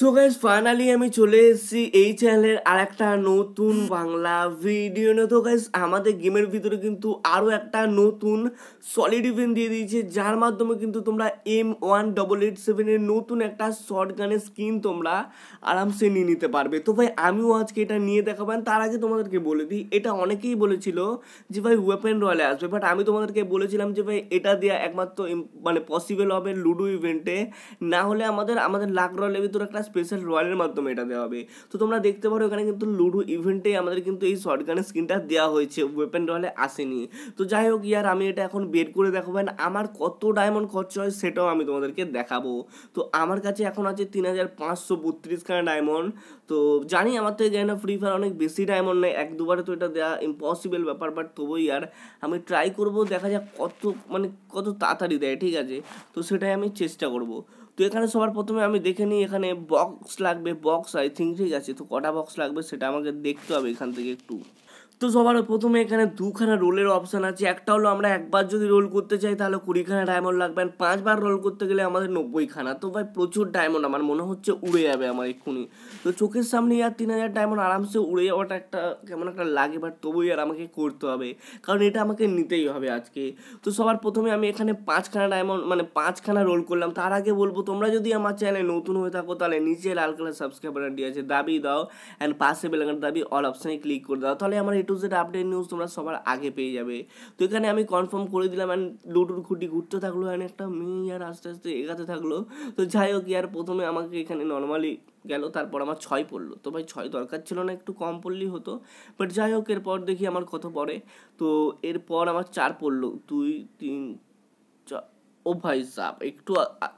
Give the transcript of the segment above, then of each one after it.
so guys finally আমি চলে এসেছি এই চ্যানেলের আর একটা নতুন বাংলা ভিডিও নিয়ে তো গাইজ আমাদের গেমের ভিতরে কিন্তু আরও একটা নতুন সলিড ইভেন্ট দিয়ে দিয়েছে যার মাধ্যমে কিন্তু তোমরা এম ওয়ান ডবল এইট সেভেনের নতুন একটা শর্ট গানের স্কিন তোমরা আরামসে নিয়ে নিতে পারবে তো ভাই আমিও আজকে এটা নিয়ে দেখাবেন তার আগে তোমাদেরকে বলে দিই এটা অনেকেই বলেছিল যে ভাই ওয়েপেন রয়্যালে আসবে বাট আমি তোমাদেরকে বলেছিলাম যে ভাই এটা দেওয়া একমাত্র মানে পসিবল হবে লুডো ইভেন্টে না হলে আমাদের আমাদের লাক রয়্যালের ভিতরে একটা স্পেশাল রয়্যালের মাধ্যমে এটা দেওয়া হবে তো তোমরা দেখতে পারো এখানে কিন্তু লুডু ইভেন্টে আমাদের কিন্তু এই শর্টগানের স্ক্রিনটা দেওয়া হয়েছে ওয়েপেন রয়্যালে আসেনি তো যাই হোক ইয়ার আমি এটা এখন বের করে দেখাবো আমার কত ডায়মন্ড খরচ হয় সেটাও আমি তোমাদেরকে দেখাবো তো আমার কাছে এখন আছে তিন হাজার পাঁচশো বত্রিশখানা ডায়মন্ড তো জানি আমার থেকে জানি না ফ্রি ফায়ার অনেক বেশি ডায়মন্ড নেয় এক দুবারে তো এটা দেওয়া ইম্পসিবল ব্যাপার বাট তবু ইয়ার আমি ট্রাই করব দেখা যাক কত মানে কত তাড়াতাড়ি দেয় ঠিক আছে তো সেটাই আমি চেষ্টা করব তো এখানে সবার প্রথমে আমি দেখে নিই এখানে বক্স লাগবে বক্স আই থিঙ্ক ঠিক আছে তো কটা বক্স লাগবে সেটা আমাকে দেখতে হবে এখান থেকে একটু তো সবার প্রথমে এখানে দুখানা রোলের অপশান আছে একটা হলো আমরা একবার যদি রোল করতে চাই তাহলে কুড়িখানা ডায়মন্ড লাগবে অ্যান্ড পাঁচবার রোল করতে গেলে আমাদের নব্বইখানা তো ভাই প্রচুর ডায়মন্ড আমার মনে হচ্ছে উড়ে যাবে আমার এক্ষুনি তো চোখের সামনে আর তিন হাজার ডায়মন্ড আরামসে উড়ে যাওয়াটা একটা কেমন একটা লাগে বাট তবুই আর আমাকে করতে হবে কারণ এটা আমাকে নিতেই হবে আজকে তো সবার প্রথমে আমি এখানে পাঁচখানা ডায়মন্ড মানে পাঁচখানা রোল করলাম তার আগে বলবো তোমরা যদি আমার চ্যানেলে নতুন হয়ে থাকো তাহলে নিচে লাল কালার সাবস্ক্রাইবার দিয়ে আছে দাবি দাও অ্যান্ড পাশে বেলাকার দাবি অল অপশানে ক্লিক করে দাও তাহলে আমার টু জেড আপডেট নিউজ তোমরা সবার আগে পেয়ে যাবে তো এখানে আমি কনফার্ম করে দিলাম অ্যান্ড লুটুর খুঁটি ঘুরতে থাকলো অ্যান্ড একটা মেয়ে আর আস্তে আস্তে এগাতে থাকলো তো যাই হোক ইয়ার প্রথমে আমাকে এখানে নর্মালি গেল তারপর আমার ছয় পড়লো তো ভাই ছয় দরকার ছিল না একটু কম পড়লেই হতো বাট যাই হোক এরপর দেখি আমার কত পড়ে তো এরপর আমার চার পড়লো দুই তিন চার ও ভাই সাপ একটু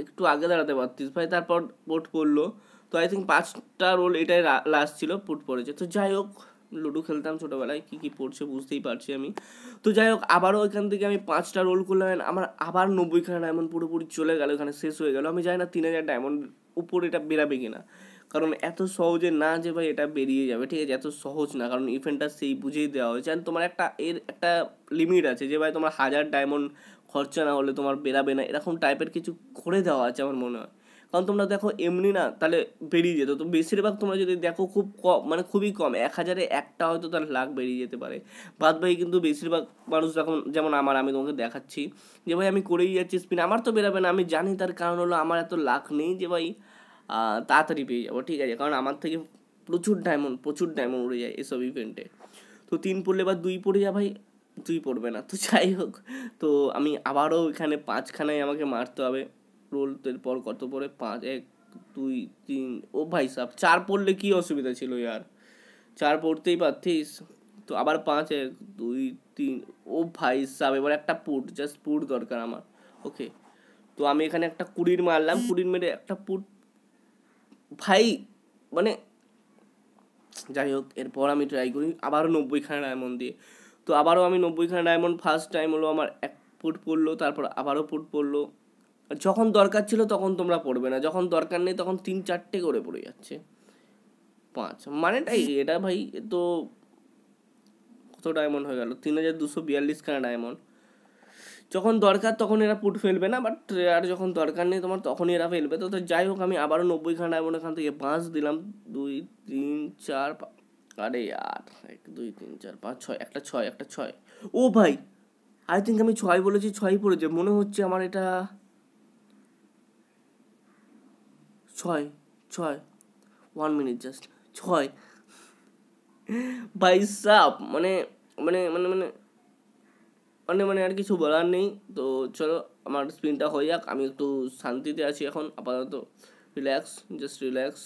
একটু আগে দাঁড়াতে পারতিস ভাই তারপর পোট পড়লো তো আই থিঙ্ক পাঁচটা রোল এটাই লাস্ট ছিল পুট পড়েছে তো যাই হোক লুডো খেলতাম ছোটোবেলায় কী কী পড়ছে বুঝতেই পারছি আমি তো যাই হোক আবারও এখান থেকে আমি পাঁচটা রোল করলাম আমার আবার নব্বইখানা ডায়মন্ড পুরোপুরি চলে গেল এখানে শেষ হয়ে গেল আমি জানি না তিন হাজার ডায়মন্ড উপর এটা বেরাবে কিনা কারণ এত সহজে না যে ভাই এটা বেরিয়ে যাবে ঠিক আছে এত সহজ না কারণ ইভেন্টটা সেই বুঝেই দেওয়া হয়েছে আর তোমার একটা এর একটা লিমিট আছে যে ভাই তোমার হাজার ডায়মন্ড খরচা না হলে তোমার বেরাবে না এরকম টাইপের কিছু করে দেওয়া আছে আমার মনে হয় কারণ তোমরা দেখো এমনি না তাহলে বেরিয়ে যেত তো বেশিরভাগ তোমরা যদি দেখো খুব কম মানে খুবই কম এক হাজারে একটা হয়তো তার লাখ বেরিয়ে যেতে পারে বাদ বাকি কিন্তু বেশিরভাগ মানুষ যখন যেমন আমার আমি তোমাকে দেখাচ্ছি যে ভাই আমি করেই যাচ্ছি স্পিন আমার তো বেরাবে না আমি জানি তার কারণ হলো আমার এত লাখ নেই যে ভাই তাড়াতাড়ি পেয়ে যাবো ঠিক আছে কারণ আমার থেকে প্রচুর ডায়মন্ড প্রচুর ডায়মন্ড উড়ে যায় এসব ইভেন্টে তো তিন পড়লে বা দুই পড়ে যা ভাই দুই পড়বে না তো যাই হোক তো আমি আবারও এখানে পাঁচখানায় আমাকে মারতে হবে স্ক্রোল এরপর কত পরে পাঁচ এক দুই তিন ও ভাই সাহ চার পড়লে কী অসুবিধা ছিল ইয়ার চার পড়তেই পারতিস তো আবার পাঁচ এক দুই তিন ও ভাই সাহ এবার একটা পুট জাস্ট পুট দরকার আমার ওকে তো আমি এখানে একটা কুড়ির মারলাম কুড়ির মেরে একটা পুট ভাই মানে যাই হোক এরপর আমি ট্রাই করি আবারও নব্বইখানা ডায়মন্ড দিয়ে তো আবারও আমি নব্বইখানা ডায়মন্ড ফার্স্ট টাইম হলো আমার এক ফুট পড়লো তারপর আবারও ফুট পড়লো যখন দরকার ছিল তখন তোমরা পড়বে না যখন দরকার নেই তখন তিন চারটে করে পড়ে যাচ্ছে পাঁচ মানেটাই এটা ভাই তো কত ডায়মন্ড হয়ে গেল তিন হাজার দুশো বিয়াল্লিশ খানা ডায়মন্ড যখন দরকার তখন এরা পুট ফেলবে না বাট আর যখন দরকার নেই তোমার তখনই এরা ফেলবে তো যাই হোক আমি আবারও নব্বই খানা ডায়মন্ড এখান থেকে পাঁচ দিলাম দুই তিন চার আরে আর এক দুই তিন চার পাঁচ ছয় একটা ছয় একটা ছয় ও ভাই আই থিঙ্ক আমি ছয় বলেছি ছয় পড়েছে মনে হচ্ছে আমার এটা ছয় ছয় ওয়ান মিনিট জাস্ট ছয় ভাই সাপ মানে মানে মানে মানে মানে মানে আর কিছু বলার নেই তো চলো আমার স্পিনটা হয়ে যাক আমি একটু শান্তিতে আছি এখন আপাতত রিল্যাক্স জাস্ট রিল্যাক্স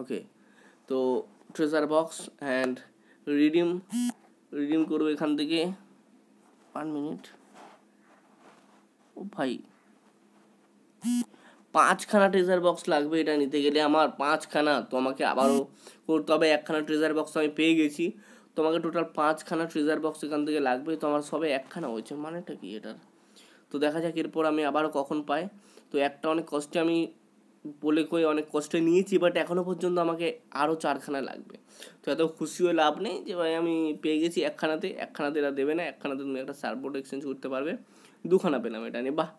ওকে তো treasure box and redeem redeem করবো এখান থেকে ওয়ান মিনিট ও ভাই পাঁচখানা ট্রেজার বক্স লাগবে এটা নিতে গেলে আমার পাঁচখানা তো আমাকে আবারও করতে হবে একখানা ট্রেজার বক্স আমি পেয়ে গেছি তোমাকে টোটাল পাঁচখানা ট্রেজার বক্স এখান থেকে লাগবে তো আমার সবে একখানা হয়েছে মানেটা কি এটার তো দেখা যাক এরপর আমি আবারও কখন পাই তো একটা অনেক কষ্টে আমি বলে কই অনেক কষ্টে নিয়েছি বাট এখনও পর্যন্ত আমাকে আরও চারখানা লাগবে তো এত খুশি হয়ে লাভ নেই যে ভাই আমি পেয়ে গেছি একখানাতে একখানাতে এরা দেবে না একখানাতে তুমি একটা সার্ভবোর্ড এক্সচেঞ্জ করতে পারবে দুখানা পেলাম এটা নিয়ে বাহ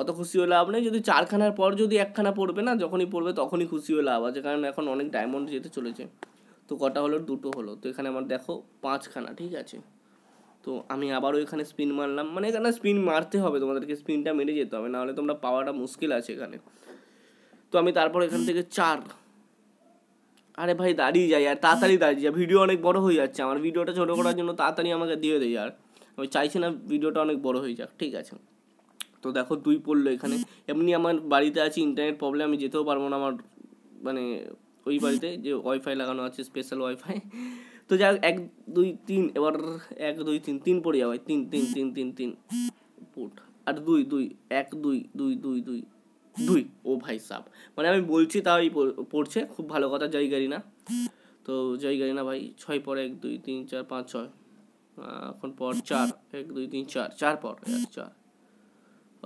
অত খুশি হয়ে লাভ নেই যদি চারখানার পর যদি একখানা পড়বে না যখনই পড়বে তখনই খুশি হয়ে লাভ আছে কারণ এখন অনেক ডায়মন্ড যেতে চলেছে তো কটা হলো দুটো হলো তো এখানে আমার দেখো পাঁচখানা ঠিক আছে তো আমি আবারও এখানে স্পিন মারলাম মানে এখানে স্পিন মারতে হবে তোমাদেরকে স্পিনটা মেরে যেতে হবে নাহলে তোমরা পাওয়াটা মুশকিল আছে এখানে তো আমি তারপর এখান থেকে চার আরে ভাই দাঁড়িয়ে যাই আর তাড়াতাড়ি দাঁড়িয়ে যাই ভিডিও অনেক বড় হয়ে যাচ্ছে আমার ভিডিওটা ছোটো করার জন্য তাড়াতাড়ি আমাকে দিয়ে দেয় আর আমি চাইছি না ভিডিওটা অনেক বড় হয়ে যাক ঠিক আছে তো দেখো দুই পড়লো এখানে এমনি আমার বাড়িতে আছে ইন্টারনেট প্রবলেম আমি যেতেও পারবো না আমার মানে ওই বাড়িতে যে ওয়াইফাই লাগানো আছে স্পেশাল ওয়াইফাই তো যাই এক দুই তিন এবার এক দুই তিন তিন পড়ে যাওয়ায় তিন তিন তিন তিন তিন পুট আর দুই দুই এক দুই দুই দুই দুই দুই ও ভাই সাপ মানে আমি বলছি তাই পড়ছে খুব ভালো কথা জয় গাড়ি না তো জয় গাড়ি না ভাই ছয় পর এক দুই তিন চার পাঁচ ছয় এখন পর চার এক দুই তিন চার চার পর চার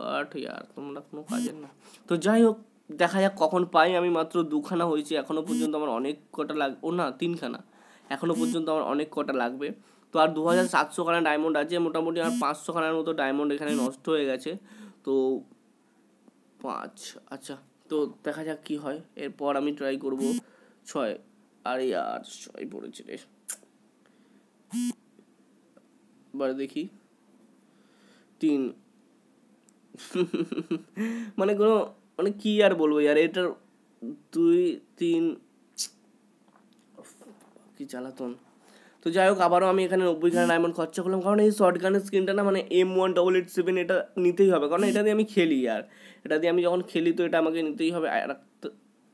বাট ইয়ার তোমরা কোনো কাজের না তো যাই হোক দেখা যাক কখন পাই আমি মাত্র দুখানা হয়েছি এখনও পর্যন্ত আমার অনেক কটা লাগ ও না তিনখানা এখনও পর্যন্ত আমার অনেক কটা লাগবে তো আর দু হাজার সাতশো খানা ডায়মন্ড আছে মোটামুটি আমার পাঁচশোখানার মতো ডায়মন্ড এখানে নষ্ট হয়ে গেছে তো পাঁচ আচ্ছা তো দেখা যাক কী হয় এরপর আমি ট্রাই করব ছয় আরে আর ছয় পড়েছে রে এবার দেখি তিন মানে কোনো মানে কী আর বলবো আর এটার দুই তিন কি চালাতন তো যাই হোক আবারও আমি এখানে নব্বই খানা ডায়মন্ড খরচা করলাম কারণ এই শর্ট গানের স্ক্রিনটা না মানে M one double eight seven এটা নিতেই হবে কারণ এটা দিয়ে আমি খেলি আর এটা দিয়ে আমি যখন খেলি তো এটা আমাকে নিতেই হবে আর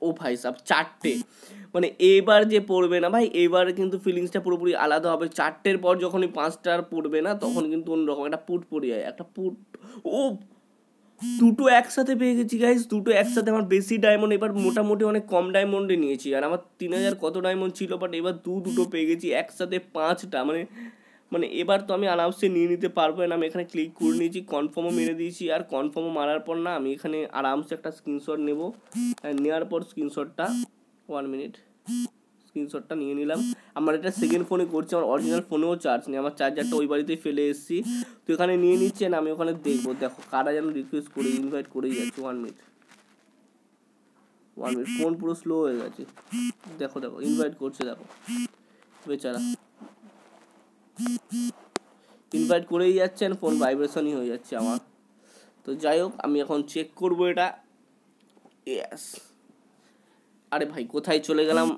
ও ভাই সাহ চারটে মানে এবার যে পড়বে না ভাই এবার কিন্তু ফিলিংসটা পুরোপুরি আলাদা হবে চারটের পর যখনই পাঁচটার পড়বে না তখন কিন্তু অন্যরকম একটা পুট পড়ে যায় একটা পুট ও দুটো একসাথে পেয়ে গেছি গাইজ দুটো একসাথে আমার বেশি ডায়মন্ড এবার মোটামুটি অনেক কম ডায়মন্ডে নিয়েছি আর আমার তিন হাজার কত ডায়মন্ড ছিল বাট এবার দু দুটো পেয়ে গেছি একসাথে পাঁচটা মানে মানে এবার তো আমি আরামসে নিয়ে নিতে পারবো না আমি এখানে ক্লিক করে নিয়েছি কনফার্মও মেরে দিয়েছি আর কনফার্মও মারার পর না আমি এখানে আরামসে একটা স্ক্রিনশট নেব নেওয়ার পর স্ক্রিনশটটা ওয়ান মিনিট স্ক্রিনশটটা নিয়ে নিলাম আমার এটা সেকেন্ড ফোনে করছি আমার অরিজিনাল ফোনেও চার্জ নেই আমার চার্জারটা ওই বাড়িতেই ফেলে এসেছি তো এখানে নিয়ে নিচ্ছেন আমি ওখানে দেখবো দেখো কারা যেন রিকোয়েস্ট করে ইনভাইট করেই যাচ্ছে one minute one minute phone পুরো স্লো হয়ে গেছে দেখো দেখো ইনভাইট করছে দেখো বেচারা ইনভাইট করেই যাচ্ছেন ফোন ভাইব্রেশনই হয়ে যাচ্ছে আমার তো যাই হোক আমি এখন চেক করবো এটা আরে ভাই কোথায় চলে গেলাম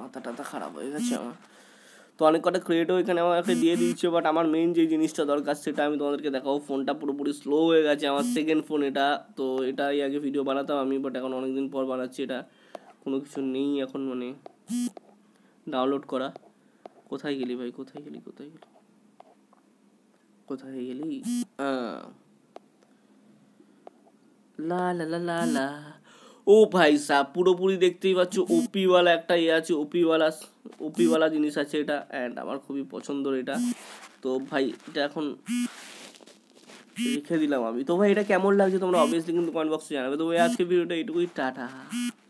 মাথা টাথা খারাপ হয়ে গেছে আমার তো অনেক কটা ক্রেডিটও এখানে আমাকে দিয়ে দিচ্ছে বাট আমার মেন যে জিনিসটা দরকার সেটা আমি তোমাদেরকে দেখাবো ফোনটা পুরোপুরি স্লো হয়ে গেছে আমার সেকেন্ড ফোন এটা তো এটাই আগে ভিডিও বানাতাম আমি বাট এখন অনেকদিন পর বানাচ্ছি এটা কোনো কিছু নেই এখন মানে ডাউনলোড করা কোথায় গেলি ভাই কোথায় গেলি কোথায় গেলি কোথায় গেলি লা লা লা লা ও ভাই সাহ পুরোপুরি দেখতেই পাচ্ছ ওপিওয়ালা একটা ইয়ে আছে ওপিওয়ালা ওপিওয়ালা জিনিস আছে এটা অ্যান্ড আমার খুবই পছন্দর এটা তো ভাই এটা এখন রেখে দিলাম আমি তো ভাই এটা কেমন লাগছে তোমরা অবভিয়াসলি কিন্তু কমেন্ট বক্সে জানাবে তো ভাই আজকে ভিডিওটা এটুকুই টাটা